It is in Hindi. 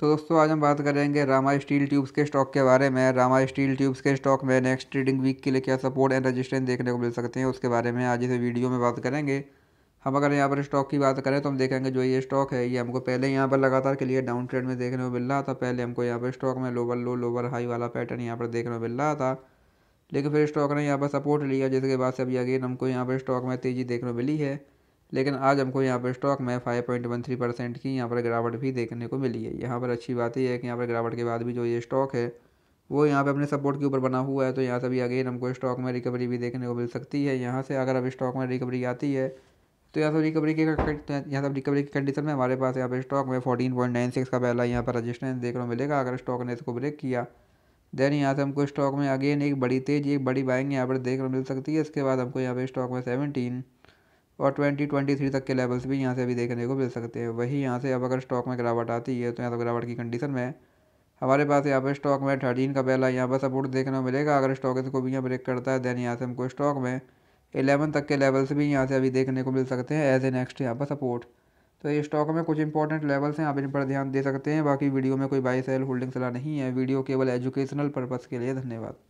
तो दोस्तों आज हम बात करेंगे रामा स्टील ट्यूब्स के स्टॉक के बारे में रामा स्टील ट्यूब्स के स्टॉक में नेक्स्ट ट्रेडिंग वीक के लिए क्या सपोर्ट एंड रजिस्ट्रेंस देखने को मिल सकते हैं उसके बारे में आज इस वीडियो में बात करेंगे हम अगर यहाँ पर स्टॉक की बात करें तो हम देखेंगे जो ये स्टॉक है ये हमको पहले यहाँ पर लगातार के लिए डाउन ट्रेड में देखने को मिल रहा था पहले हमको यहाँ पर स्टॉक में लोवर लो लोवर हाई वाला पैटर्न यहाँ पर देखने को मिल रहा था लेकिन फिर स्टॉक ने यहाँ पर सपोर्ट लिया जिसके बाद से अभी अगेन हमको यहाँ पर स्टॉक में तेज़ी देखने को मिली है लेकिन आज हमको यहाँ पर स्टॉक में five point one three percent की यहाँ पर गिरावट भी देखने को मिली है यहाँ पर अच्छी बात यह है कि यहाँ पर गिरावट के बाद भी जो ये स्टॉक है वो यहाँ पे अपने सपोर्ट के ऊपर बना हुआ है तो यहाँ से भी अगेन हमको स्टॉक में रिकवरी भी देखने को मिल सकती है यहाँ से अगर अब स्टॉक में रिकवरी आती है तो यहाँ से रिकवरी के यहाँ से रिकवरी की कंडीशन में हमारे पास यहाँ पर स्टॉक में फोर्टीन पॉइंट नाइन सिक्स का पहला यहाँ पर रजिस्टेंस देखने को मिलेगा अगर स्टॉक ने इसको ब्रेक किया देन यहाँ से हमको स्टॉक में अगेन एक बड़ी तेज़ एक बड़ी बाइंग यहाँ पर देखने को मिल सकती है इसके बाद हमको यहाँ पर स्टॉक में सेवनटीन और 2023 तक के लेवल्स भी यहाँ से अभी देखने को मिल सकते हैं वही यहाँ से अब अगर स्टॉक में गिरावट आती है तो यहाँ तो गिरावट की कंडीशन में हमारे पास यहाँ पर स्टॉक में थर्टीन का पहला यहाँ पर सपोर्ट देखने को मिलेगा अगर स्टॉक इसको भी यहाँ ब्रेक करता है देन यहाँ से हमको स्टॉक में एलेवन तक के लेवल्स भी यहाँ से अभी देखने को मिल सकते हैं एज ए नेक्स्ट यहाँ पर सपोर्ट तो ये स्टॉक में कुछ इंपॉर्टेंट लेवल्स हैं आप इन पर ध्यान दे सकते हैं बाकी वीडियो में कोई बाई सेल होल्डिंग सलाह नहीं है वीडियो केवल एजुकेशनल पर्पज़ के लिए धन्यवाद